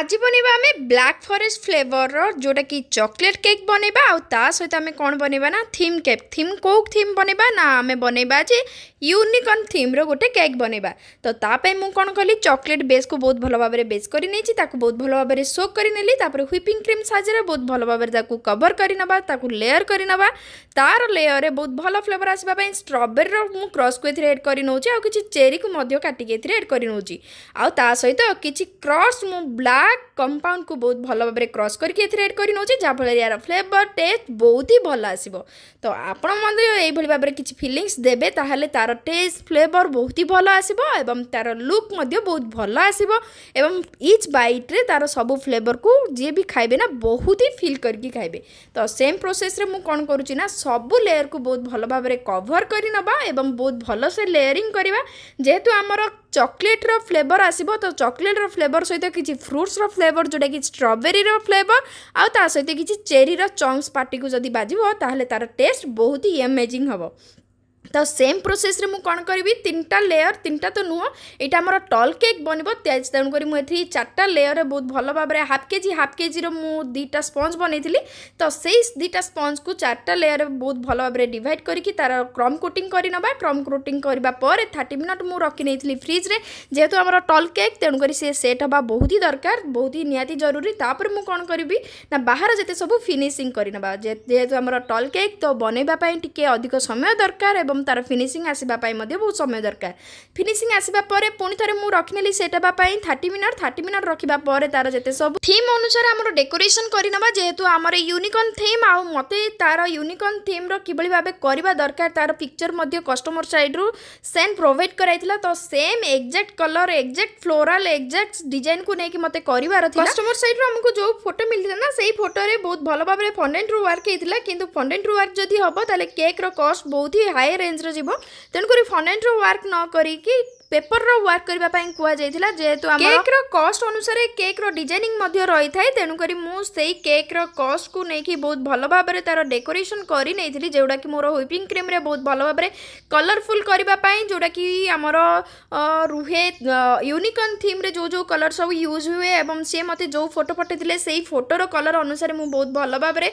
आज बनवा आम ब्लाक फरेस्ट फ्लेवर रोटा कि चकोलेट केक् बनवा आ सहित आम कौन बनवा ना थीम केक् थीम को थीम बनवा ना आम बनवा जे यूनिकन थीम रो गोटे केक बनवा तो ताकि मुझ कौन कली चॉकलेट बेस को बहुत भल भाव बेस कर बहुत भल भाव सोक कर ह्विपिंग क्रीम साजर बहुत भल भाव कवर कर लेयर कर करवा तार लेयर में बहुत भल फ्लेवर आसपा स्ट्रबेरी मुझ क्रस को एड कर चेरी को काटिकी एड कर सहित किसी क्रस मु ब्लाक কম্পাউন্ডকু বহুত ভাল ভাবে ক্রস করি এতে এড করে নেছে যাফলে ইয়ার ফ্লেভর টেস্ট বহুত হি ভাল আসব তো আপনার মধ্যে এইভাবে ভাবে কিছু ফিলিংস দেবে তাহলে তার টেস্ট ফ্লেভর বহুত হি ভাল আসব এবং তার লুক মধ্যে বহুত ভাল আসব এবং ইচ বাইট্রে তার সবু ফ্লেভরকু যিয়ে বি খাইবে না বহুত হি ফিল করি খাইবে তো সেম প্রোসেসরে মু কোণ করুছি না সবু লেয়ারকু বহুত ভাল ভাবে কভর করে নেবা এবং বহুত ভালসে লেয়ারিং করা যেহেতু আমার ଚକୋଲେଟ୍ର ଫ୍ଲେଭର୍ ଆସିବ ତ ଚକୋଲେଟ୍ର ଫ୍ଲେଭର୍ ସହିତ କିଛି ଫ୍ରୁଟ୍ସର ଫ୍ଲେଭର୍ ଯେଉଁଟାକି ଷ୍ଟ୍ରବେରୀର ଫ୍ଲେଭର୍ ଆଉ ତା ସହିତ କିଛି ଚେରୀର ଚମ୍ସ ପାଟିକୁ ଯଦି ବାଜିବ ତାହେଲେ ତା'ର ଟେଷ୍ଟ ବହୁତ ହି ଆମେଜିଂ ହେବ ତ ସେମ୍ ପ୍ରୋସେସ୍ରେ ମୁଁ କ'ଣ କରିବି ତିନିଟା ଲେୟର୍ ତିନିଟା ତ ନୁହଁ ଏଇଟା ଆମର ଟଲ୍ କେକ୍ ବନିବ ତେଣୁକରି ମୁଁ ଏଠି ଚାରିଟା ଲେୟର୍ରେ ବହୁତ ଭଲ ଭାବରେ ହାଫ୍ କେଜି ହାଫ୍ କେଜିର ମୁଁ ଦୁଇଟା ସ୍ପଞ୍ଜ ବନେଇଥିଲି ତ ସେଇ ଦୁଇଟା ସ୍ପଞ୍ଜକୁ ଚାରିଟା ଲେୟର୍ରେ ବହୁତ ଭଲ ଭାବରେ ଡିଭାଇଡ଼ କରିକି ତା'ର କ୍ରମ୍ କୋଟିଂ କରିନେବା କ୍ରମ୍ କୋଟିଂ କରିବା ପରେ ଥାର୍ଟି ମିନିଟ୍ ମୁଁ ରଖିନେଇଥିଲି ଫ୍ରିଜ୍ରେ ଯେହେତୁ ଆମର ଟଲ୍ କେକ୍ ତେଣୁକରି ସେ ସେଟ୍ ହେବା ବହୁତ ହି ଦରକାର ବହୁତ ହି ନିହାତି ଜରୁରୀ ତାପରେ ମୁଁ କ'ଣ କରିବି ନା ବାହାର ଯେତେ ସବୁ ଫିନିସିଂ କରିନେବା ଯେହେତୁ ଆମର ଟଲ୍ କେକ୍ ତ ବନେଇବା ପାଇଁ ଟିକିଏ ଅଧିକ ସମୟ ଦରକାର ଏବଂ ଏବଂ ତା'ର ଫିନିସିଂ ଆସିବା ପାଇଁ ମଧ୍ୟ ବହୁତ ସମୟ ଦରକାର ଫିନିସିଂ ଆସିବା ପରେ ପୁଣି ଥରେ ମୁଁ ରଖିନେଲି ସେଟ୍ ହେବା ପାଇଁ ଥାର୍ଟି ମିନିଟ୍ ଥାର୍ଟି ମିନିଟ୍ ରଖିବା ପରେ ତା'ର ଯେତେ ସବୁ ଥିମ୍ ଅନୁସାରେ ଆମର ଡେକୋରେସନ୍ କରିନେବା ଯେହେତୁ ଆମର ୟୁନିକର୍ଣ୍ଣ ଥିମ୍ ଆଉ ମୋତେ ତା'ର ୟୁନିକର୍ଣ୍ଣ ଥିମ୍ର କିଭଳି ଭାବେ କରିବା ଦରକାର ତା'ର ପିକ୍ଚର୍ ମଧ୍ୟ କଷ୍ଟମର ସାଇଡ଼୍ରୁ ସେନ୍ ପ୍ରୋଭାଇଡ଼ କରାଇଥିଲା ତ same exact colour exact floral exact ଡିଜାଇନ୍କୁ ନେଇକି ମୋତେ କରିବାର ଥିଲା କଷ୍ଟମର ସାଇଡ଼୍ରୁ ଆମକୁ ଯେଉଁ ଫଟୋ ମିଳିଥିଲା ନା ସେଇ ଫଟୋରେ ବହୁତ ଭଲ ଭାବରେ ଫଣ୍ଡେଣ୍ଟରୁ ୱାର୍କ ହେଇଥିଲା କିନ୍ତୁ ଫଣ୍ଡେଣ୍ଟରୁ ୱାର୍କ ଯଦି ହେବ ତାହେଲେ କେକ୍ର କଷ୍ଟ ବହୁତ ହି ହାଇ ରେଞ୍ଜର ଯିବ ତେଣୁକରି ଫନେଣ୍ଟର ୱାର୍କ ନ କରିକି ପେପରର ୱାର୍କ କରିବା ପାଇଁ କୁହାଯାଇଥିଲା ଯେହେତୁ କେକ୍ର କଷ୍ଟ ଅନୁସାରେ କେକ୍ର ଡିଜାଇନିଂ ମଧ୍ୟ ରହିଥାଏ ତେଣୁକରି ମୁଁ ସେଇ କେକ୍ର କଷ୍ଟକୁ ନେଇକି ବହୁତ ଭଲ ଭାବରେ ତା'ର ଡେକୋରେସନ୍ କରି ନେଇଥିଲି ଯେଉଁଟାକି ମୋର ହ୍ୱିପିଂ କ୍ରିମ୍ରେ ବହୁତ ଭଲ ଭାବରେ କଲରଫୁଲ୍ କରିବା ପାଇଁ ଯେଉଁଟାକି ଆମର ରୁହେ ୟୁନିକର୍ଣ୍ଣ ଥିମ୍ରେ ଯେଉଁ ଯେଉଁ କଲର୍ ସବୁ ୟୁଜ୍ ହୁଏ ଏବଂ ସିଏ ମୋତେ ଯେଉଁ ଫଟୋ ପଠାଇଥିଲେ ସେଇ ଫଟୋର କଲର୍ ଅନୁସାରେ ମୁଁ ବହୁତ ଭଲ ଭାବରେ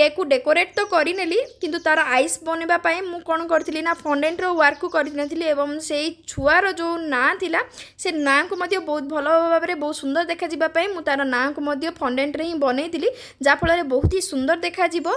କେକ୍କୁ ଡେକୋରେଟ୍ ତ କରିନେଲି କିନ୍ତୁ ତା'ର ଆଇସ୍ ବନେଇବା ପାଇଁ ମୁଁ କ'ଣ କରିଥିଲି ନା ଫଣ୍ଡେଣ୍ଟର ୱାର୍କକୁ କରିନେଥିଲି ଏବଂ ସେଇ ଛୁ ଛୁଆର ଯେଉଁ ନାଁ ଥିଲା ସେ ନାଁକୁ ମଧ୍ୟ ବହୁତ ଭଲ ଭାବରେ ବହୁତ ସୁନ୍ଦର ଦେଖାଯିବା ପାଇଁ ମୁଁ ତା'ର ନାଁକୁ ମଧ୍ୟ ଫଣ୍ଡେଣ୍ଟରେ ହିଁ ବନେଇଥିଲି ଯାହାଫଳରେ ବହୁତ ହି ସୁନ୍ଦର ଦେଖାଯିବ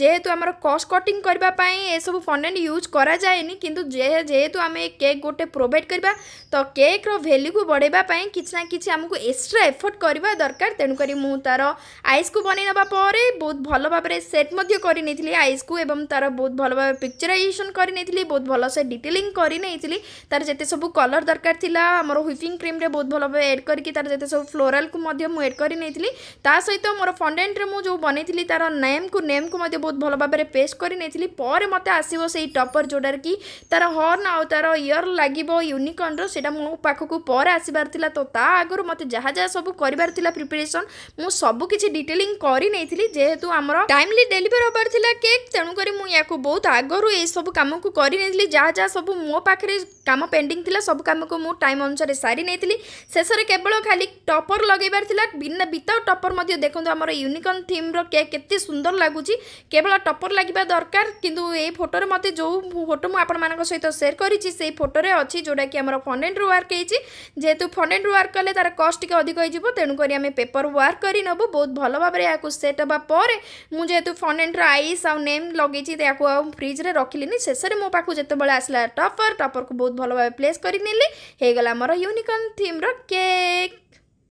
ଯେହେତୁ ଆମର କଷ୍ଟ କଟିଂ କରିବା ପାଇଁ ଏସବୁ ଫଣ୍ଡେଣ୍ଟ ୟୁଜ୍ କରାଯାଏନି କିନ୍ତୁ ଯେହେତୁ ଆମେ କେକ୍ ଗୋଟେ ପ୍ରୋଭାଇଡ଼ କରିବା ତ କେକ୍ର ଭ୍ୟାଲ୍ୟୁକୁ ବଢ଼େଇବା ପାଇଁ କିଛି ନା କିଛି ଆମକୁ ଏକ୍ସଟ୍ରା ଏଫର୍ଟ କରିବା ଦରକାର ତେଣୁକରି ମୁଁ ତା'ର ଆଇସ୍କୁ ବନେଇ ନେବା ପରେ ବହୁତ ଭଲ ଭାବରେ ସେଟ୍ ମଧ୍ୟ କରିନେଇଥିଲି ଆଇସ୍କୁ ଏବଂ ତା'ର ବହୁତ ଭଲ ଭାବରେ ପିକ୍ଚରାଇଜେସନ୍ କରିନେଇଥିଲି ବହୁତ ଭଲସେ ଡିଟେଲିଂ କରିନେଇଥିଲି ତା'ର ଯେତେ ସବୁ କଲର୍ ଦରକାର ଥିଲା ଆମର ହ୍ୱିପିଂ କ୍ରିମ୍ରେ ବହୁତ ଭଲ ଭାବେ ଏଡ଼୍ କରିକି ତା'ର ଯେତେ ସବୁ ଫ୍ଲୋରାଲ୍କୁ ମଧ୍ୟ ମୁଁ ଏଡ଼୍ କରି ନେଇଥିଲି ତା ସହିତ ମୋର ଫଣ୍ଡେଣ୍ଟରେ ମୁଁ ଯେଉଁ ବନେଇଥିଲି ତା'ର ନେମ୍କୁ ନେମ୍କୁ ମଧ୍ୟ ବହୁତ ଭଲ ଭାବରେ ପେଷ୍ଟ କରି ନେଇଥିଲି ପରେ ମୋତେ ଆସିବ ସେଇ ଟପର୍ ଯେଉଁଟାରେ କି ତା'ର ହର୍ନ ଆଉ ତା'ର ଇୟର୍ ଲାଗିବ ୟୁନିକର୍ଣ୍ଣର ସେଇଟା ମୋ ପାଖକୁ ପରେ ଆସିବାର ଥିଲା ତ ତା ଆଗରୁ ମୋତେ ଯାହା ଯାହା ସବୁ କରିବାର ଥିଲା ପ୍ରିପାରେସନ୍ ମୁଁ ସବୁ କିଛି ଡିଟେଲିଂ କରି ନେଇଥିଲି ଯେହେତୁ ଆମର ଟାଇମଲି ଡେଲିଭର ହେବାର ଥିଲା କେକ୍ ତେଣୁକରି ମୁଁ ୟାକୁ ବହୁତ ଆଗରୁ ଏସବୁ କାମକୁ କରି ନେଇଥିଲି ଯାହା ଯାହା ସବୁ ମୋ ପାଖରେ କାମ ପେଣ୍ଡିଂ ଥିଲା ସବୁ କାମକୁ ମୁଁ ଟାଇମ୍ ଅନୁସାରେ ସାରି ନେଇଥିଲି ଶେଷରେ କେବଳ ଖାଲି ଟପର୍ ଲଗେଇବାର ଥିଲା ବିନା ବିତାଉଟ୍ ଟପର୍ ମଧ୍ୟ ଦେଖନ୍ତୁ ଆମର ୟୁନିକର୍ନ ଥିମ୍ର କେକ୍ କେତେ ସୁନ୍ଦର ଲାଗୁଛି କେବଳ ଟପର ଲାଗିବା ଦରକାର କିନ୍ତୁ ଏଇ ଫଟୋରେ ମୋତେ ଯେଉଁ ଫଟୋ ମୁଁ ଆପଣମାନଙ୍କ ସହିତ ସେୟାର କରିଛି ସେଇ ଫଟୋରେ ଅଛି ଯେଉଁଟାକି ଆମର ଫଣ୍ଡେଣ୍ଟରୁ ୱାର୍କ ହେଇଛି ଯେହେତୁ ଫଣ୍ଡେଣ୍ଟରୁ ୱାର୍କ କଲେ ତା'ର କଷ୍ଟ ଟିକେ ଅଧିକ ହେଇଯିବ ତେଣୁକରି ଆମେ ପେପର୍ ୱାର୍କ କରିନେବୁ ବହୁତ ଭଲ ଭାବରେ ଏହାକୁ ସେଟ୍ ହେବା ପରେ ମୁଁ ଯେହେତୁ ଫଣ୍ଡେଣ୍ଟର ଆଇସ୍ ଆଉ ନେମ୍ ଲଗେଇଛି ଏହାକୁ ଆଉ ଫ୍ରିଜ୍ରେ ରଖିଲିନି ଶେଷରେ ମୋ ପାଖକୁ ଯେତେବେଳେ ଆସିଲା ଟପର୍ ଟପର୍କୁ ବହୁତ ଭଲ ଭାବେ ପ୍ଲେସ୍ କରିନେଲେ ହେଇଗଲା ଆମର ୟୁନିକର୍ଣ୍ଣ ଥିମ୍ର କେକ୍